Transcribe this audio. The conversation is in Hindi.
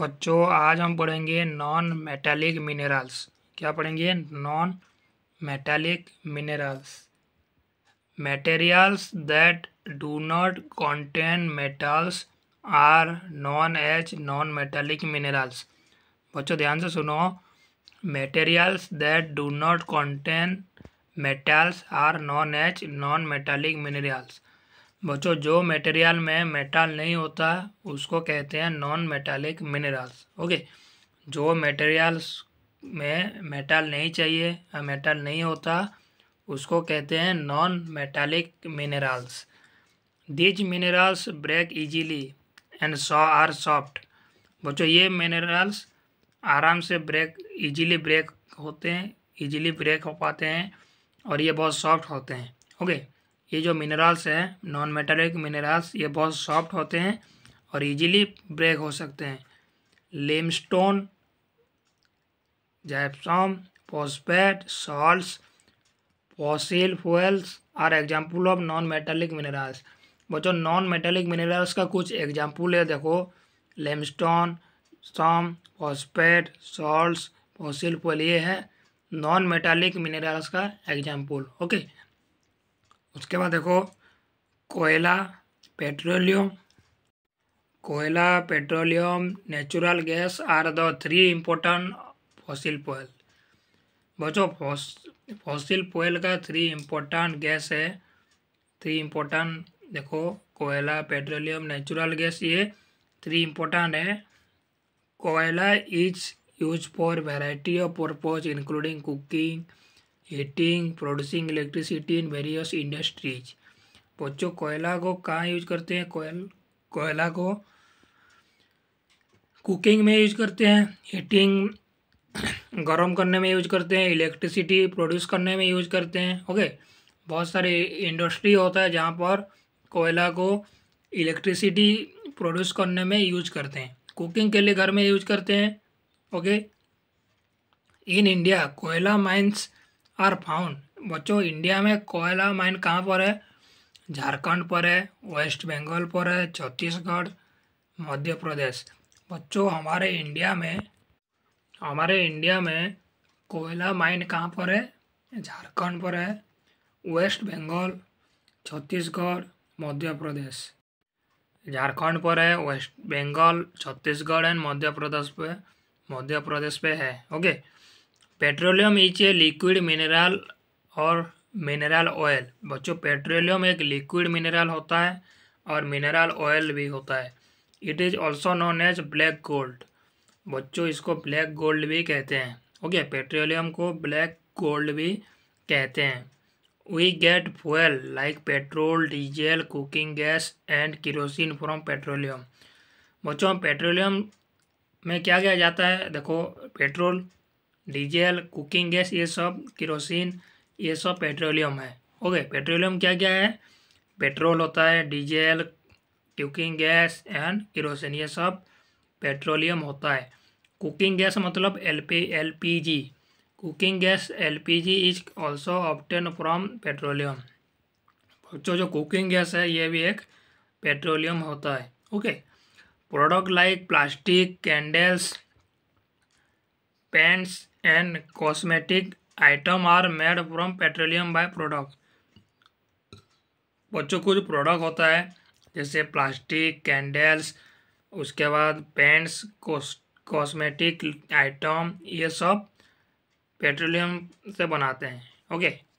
बच्चों आज हम पढ़ेंगे नॉन मेटालिक मिनरल्स क्या पढ़ेंगे non metallic minerals materials that do not contain metals are non H non metallic minerals बच्चों ध्यान से सुनो materials that do not contain metals are non H non metallic minerals बच्चों जो मटेरियल में मेटल नहीं होता उसको कहते हैं नॉन मेटालिक मिनरल्स ओके जो मटेरियल्स में मेटल नहीं चाहिए या मेटल नहीं होता उसको कहते हैं non metallic minerals these minerals break easily and so are soft बच्चों ये मिनरल्स आराम से ब्रेक इजीली ब्रेक होते हैं इजीली ब्रेक हो पाते हैं और ये बहुत सॉफ्ट होते हैं ओके okay? ये जो मिनरल्स हैं नॉन मेटालिक मिनरल्स ये बहुत सॉफ्ट होते हैं और इजीली ब्रेक हो सकते हैं limestone gypsum phosphate salt fossil fuels are example of non metallic minerals बच्चों नॉन मेटालिक मिनरल्स का कुछ एग्जाम्पल है देखो limestone gypsum phosphate salt fossil fuel ये है नॉन मेटालिक मिनरल्स का एग्जाम्पल ओके उसके बाद देखो कोयला पेट्रोलियम कोयला petroleum natural gas are the three important fossil fuel बचो फॉसिल पोयल का थ्री इम्पोर्टेंट गैस है थ्री इम्पोर्टेंट देखो कोयला पेट्रोलियम नेचुरल गैस ये थ्री इम्पोर्टेंट है कोयला is use for variety of purpose including cooking heating producing electricity in various industries बच्चों कोयला को कहाँ यूज करते हैं कोयल कोयला को कुकिंग में यूज करते हैं हीटिंग गर्म करने में यूज करते हैं इलेक्ट्रिसिटी प्रोड्यूस करने में यूज करते हैं ओके बहुत सारे इंडस्ट्री होता है जहाँ पर कोयला को इलेक्ट्रिसिटी प्रोड्यूस करने में यूज करते हैं कुकिंग के लिए घर में यूज करते हैं ओके इन इंडिया कोयला माइंस आर फाउंड बच्चों इंडिया में कोयला माइन कहाँ पर है झारखंड पर है वेस्ट बंगाल पर है छत्तीसगढ़ मध्य प्रदेश बच्चों हमारे इंडिया में हमारे इंडिया में कोयला माइन कहाँ पर है झारखंड पर है वेस्ट बंगाल छत्तीसगढ़ मध्य प्रदेश झारखंड पर है वेस्ट बंगाल छत्तीसगढ़ एंड मध्य प्रदेश पे मध्य प्रदेश पे है okay petroleum is a liquid mineral और मिनरल ऑयल बच्चों पेट्रोलियम एक लिक्विड मिनरल होता है और मिनरल ऑयल भी होता है it is also known as black gold बच्चों इसको ब्लैक गोल्ड भी कहते हैं ओके okay, पेट्रोलियम को ब्लैक गोल्ड भी कहते हैं we gate fuel like petrol diesel cooking gas and kerosene from petroleum बच्चों पेट्रोलियम में क्या क्या जाता है देखो पेट्रोल डीजल कुकिंग गैस ये सब किरोसिन ये सब पेट्रोलियम है ओके पेट्रोलियम क्या क्या है पेट्रोल होता है diesel cooking gas and kerosene ये सब पेट्रोलियम होता है कुकिंग गैस मतलब L P L P G cooking gas L P G is also obtained from petroleum बच्चों जो कुकिंग गैस है ये भी एक पेट्रोलियम होता है okay product like plastic candles paints and cosmetic item are made from petroleum by product बच्चों कुछ प्रोडक्ट होता है जैसे प्लास्टिक कैंडल्स उसके बाद पेंट्स कॉस्मेटिक आइटम ये सब पेट्रोलियम से बनाते हैं ओके